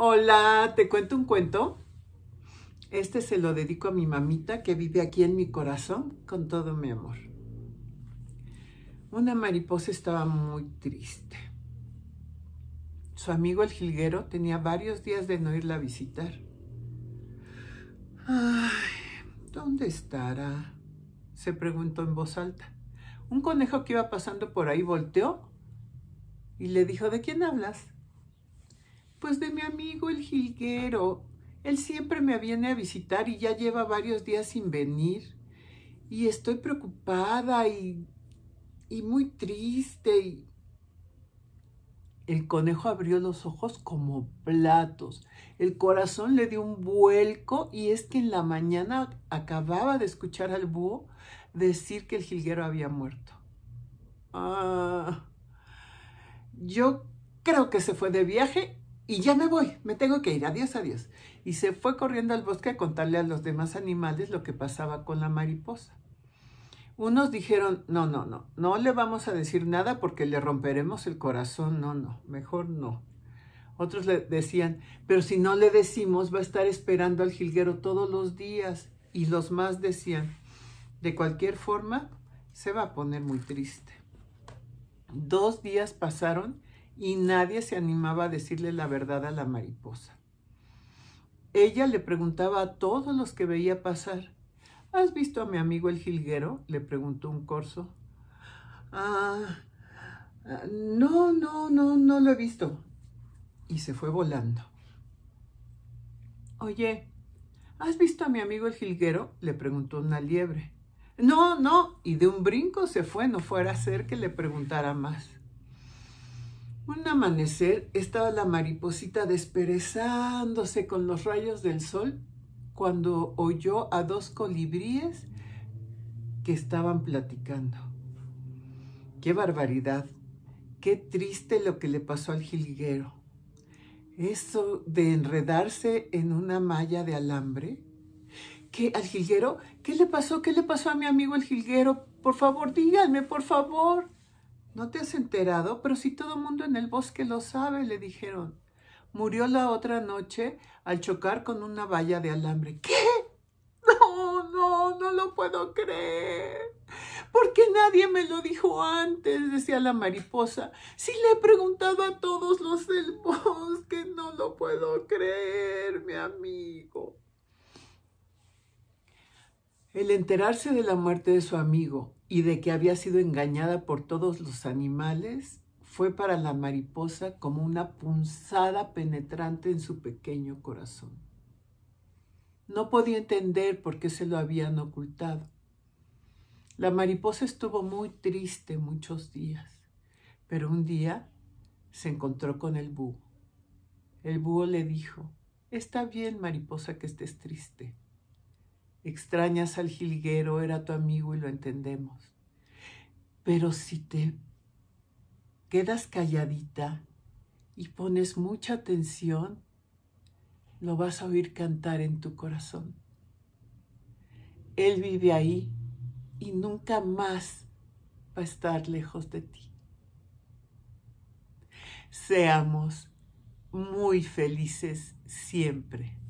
Hola, te cuento un cuento. Este se lo dedico a mi mamita que vive aquí en mi corazón con todo mi amor. Una mariposa estaba muy triste. Su amigo el jilguero tenía varios días de no irla a visitar. Ay, ¿dónde estará? Se preguntó en voz alta. Un conejo que iba pasando por ahí volteó y le dijo, ¿de quién hablas? Pues de mi amigo el jilguero. Él siempre me viene a visitar y ya lleva varios días sin venir. Y estoy preocupada y, muy triste. El conejo abrió los ojos como platos. El corazón le dio un vuelco y es que en la mañana acababa de escuchar al búho decir que el jilguero había muerto. Ah, yo creo que se fue de viaje y ya me voy, me tengo que ir, adiós, adiós. Y se fue corriendo al bosque a contarle a los demás animales lo que pasaba con la mariposa. Unos dijeron, no, no, no, no le vamos a decir nada porque le romperemos el corazón, no, no, mejor no. Otros le decían, pero si no le decimos va a estar esperando al jilguero todos los días. Y los más decían, de cualquier forma, se va a poner muy triste. Dos días pasaron y nadie se animaba a decirle la verdad a la mariposa. Ella le preguntaba a todos los que veía pasar, ¿Has visto a mi amigo el jilguero? le preguntó un corzo. Ah, no, no, no, no lo he visto. Y se fue volando. Oye, ¿has visto a mi amigo el jilguero? le preguntó una liebre. No, no, y de un brinco se fue, no fuera a ser que le preguntara más. Un amanecer estaba la mariposita desperezándose con los rayos del sol cuando oyó a dos colibríes que estaban platicando. ¡Qué barbaridad! ¡Qué triste lo que le pasó al jilguero! Eso de enredarse en una malla de alambre. ¿Qué, al jilguero? ¿Qué le pasó? ¿Qué le pasó a mi amigo el jilguero? Por favor, díganme, por favor. ¿No te has enterado? Pero si todo el mundo en el bosque lo sabe, le dijeron. Murió la otra noche al chocar con una valla de alambre. ¿Qué? No, no, no lo puedo creer. ¿Por qué nadie me lo dijo antes? decía la mariposa. Si le he preguntado a todos los del bosque, no lo puedo creer, mi amigo. El enterarse de la muerte de su amigo y de que había sido engañada por todos los animales fue para la mariposa como una punzada penetrante en su pequeño corazón. No podía entender por qué se lo habían ocultado. La mariposa estuvo muy triste muchos días, pero un día se encontró con el búho. El búho le dijo, Está bien, mariposa, que estés triste. Extrañas al jilguero, era tu amigo y lo entendemos. Pero si te quedas calladita y pones mucha atención, lo vas a oír cantar en tu corazón. Él vive ahí y nunca más va a estar lejos de ti. Seamos muy felices siempre.